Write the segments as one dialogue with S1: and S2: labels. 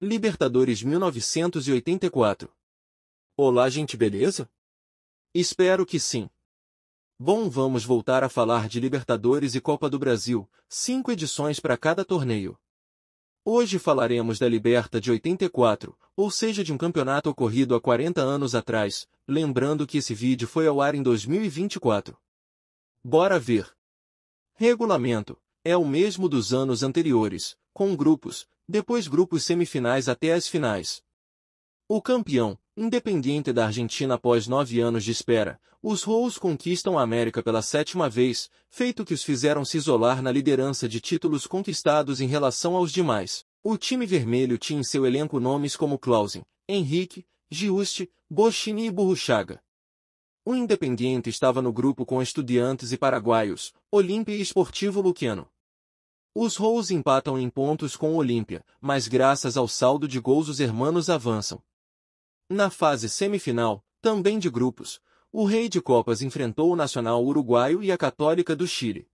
S1: Libertadores 1984. Olá, gente, beleza? Espero que sim. Bom, vamos voltar a falar de Libertadores e Copa do Brasil, cinco edições para cada torneio. Hoje falaremos da Liberta de 84, ou seja, de um campeonato ocorrido há 40 anos atrás, lembrando que esse vídeo foi ao ar em 2024. Bora ver. Regulamento. É o mesmo dos anos anteriores, com grupos, depois grupos semifinais até as finais. O campeão, Independiente da Argentina após nove anos de espera, os Roos conquistam a América pela sétima vez, feito que os fizeram se isolar na liderança de títulos conquistados em relação aos demais. O time vermelho tinha em seu elenco nomes como Clausen, Henrique, Giusti, Boschini e Burruchaga. O Independiente estava no grupo com estudiantes e paraguaios, Olímpia e Esportivo Luqueno. Os Rose empatam em pontos com o Olímpia, mas graças ao saldo de gols os hermanos avançam. Na fase semifinal, também de grupos, o Rei de Copas enfrentou o Nacional Uruguaio e a Católica do Chile.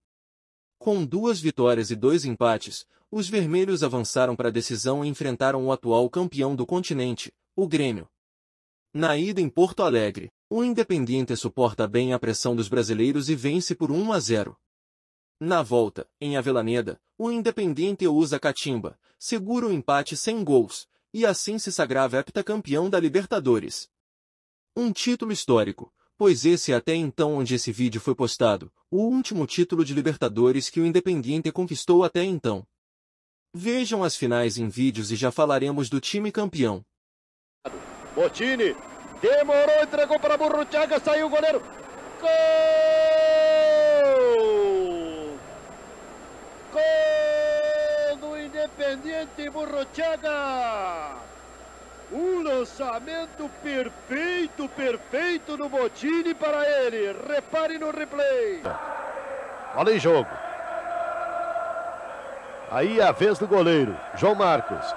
S1: Com duas vitórias e dois empates, os vermelhos avançaram para a decisão e enfrentaram o atual campeão do continente, o Grêmio. Na ida em Porto Alegre, o Independiente suporta bem a pressão dos brasileiros e vence por 1 a 0. Na volta, em Avelaneda, o Independiente usa catimba, segura o empate sem gols, e assim se sagrava heptacampeão da Libertadores. Um título histórico, pois esse é até então onde esse vídeo foi postado, o último título de Libertadores que o Independiente conquistou até então. Vejam as finais em vídeos e já falaremos do time campeão. Botini, demorou, entregou para Burruchaga, saiu o goleiro. Gol! Arrochaga. Um lançamento perfeito, perfeito no Botini para ele. Repare no replay. Olha em jogo. Aí é a vez do goleiro, João Marcos.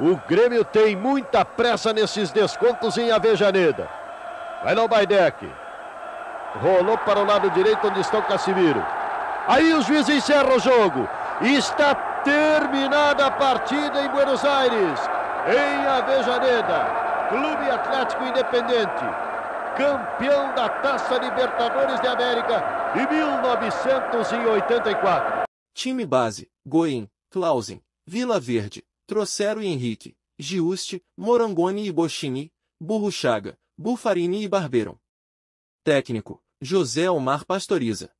S1: O Grêmio tem muita pressa nesses descontos em Avejaneda. Vai lá o Baidec. Rolou para o lado direito onde está o Casimiro. Aí o juiz encerra o jogo. Está Terminada a partida em Buenos Aires, em Avejaneda, Clube Atlético Independente, campeão da Taça Libertadores de América de 1984. Time base: Goim, Clausen, Vila Verde, Trocero e Henrique, Giusti, Morangoni e Bochini, Burro Chaga, Bufarini e Barbeiro. Técnico: José Omar Pastoriza.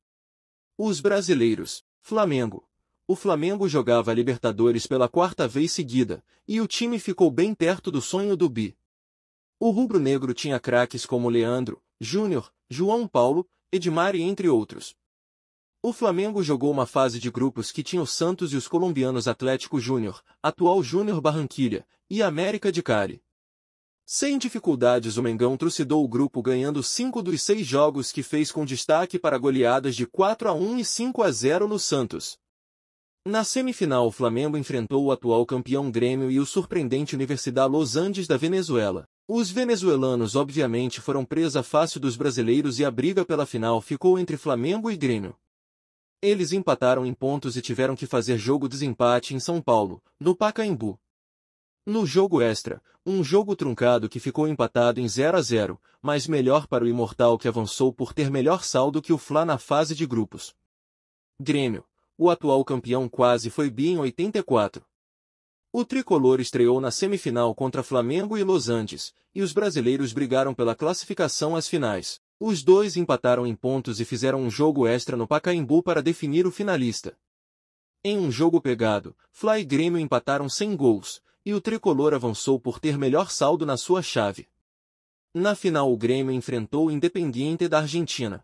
S1: Os brasileiros: Flamengo, o Flamengo jogava a Libertadores pela quarta vez seguida, e o time ficou bem perto do sonho do Bi. O rubro-negro tinha craques como Leandro, Júnior, João Paulo, Edmar e entre outros. O Flamengo jogou uma fase de grupos que tinha o Santos e os colombianos Atlético Júnior, atual Júnior Barranquilha, e América de Cari. Sem dificuldades o Mengão trucidou o grupo ganhando cinco dos seis jogos que fez com destaque para goleadas de 4 a 1 e 5 a 0 no Santos. Na semifinal, o Flamengo enfrentou o atual campeão Grêmio e o surpreendente Universidade Los Andes da Venezuela. Os venezuelanos obviamente foram presa fácil dos brasileiros e a briga pela final ficou entre Flamengo e Grêmio. Eles empataram em pontos e tiveram que fazer jogo desempate em São Paulo, no Pacaembu. No jogo extra, um jogo truncado que ficou empatado em 0 a 0, mas melhor para o Imortal que avançou por ter melhor saldo que o Fla na fase de grupos. Grêmio, o atual campeão quase foi bi em 84. O tricolor estreou na semifinal contra Flamengo e Los Andes, e os brasileiros brigaram pela classificação às finais. Os dois empataram em pontos e fizeram um jogo extra no Pacaembu para definir o finalista. Em um jogo pegado, Fly e Grêmio empataram sem gols, e o tricolor avançou por ter melhor saldo na sua chave. Na final o Grêmio enfrentou o Independiente da Argentina.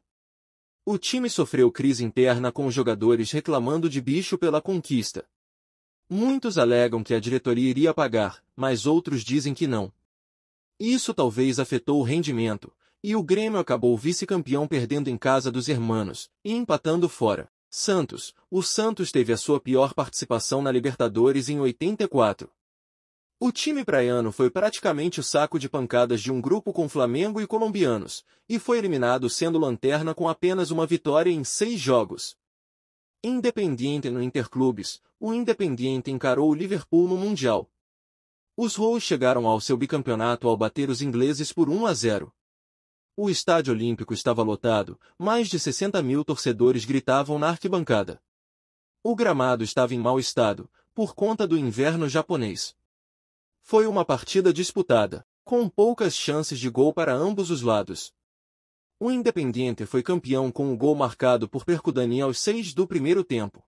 S1: O time sofreu crise interna com jogadores reclamando de bicho pela conquista. Muitos alegam que a diretoria iria pagar, mas outros dizem que não. Isso talvez afetou o rendimento, e o Grêmio acabou vice-campeão perdendo em casa dos hermanos, e empatando fora. Santos, o Santos teve a sua pior participação na Libertadores em 84, o time praiano foi praticamente o saco de pancadas de um grupo com Flamengo e colombianos, e foi eliminado sendo lanterna com apenas uma vitória em seis jogos. Independiente no Interclubes, o Independiente encarou o Liverpool no Mundial. Os Roos chegaram ao seu bicampeonato ao bater os ingleses por 1 a 0. O estádio olímpico estava lotado, mais de 60 mil torcedores gritavam na arquibancada. O gramado estava em mau estado, por conta do inverno japonês. Foi uma partida disputada, com poucas chances de gol para ambos os lados. O Independiente foi campeão com o um gol marcado por Percudani aos seis do primeiro tempo.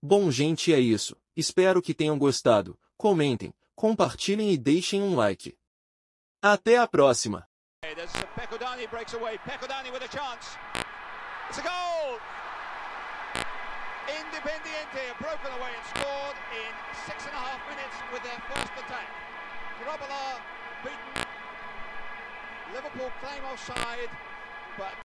S1: Bom gente, é isso. Espero que tenham gostado. Comentem, compartilhem e deixem um like. Até a próxima! Independiente have broken away and scored in six and a half minutes with their first attack. Grobbelaar beaten. Liverpool claim offside, but...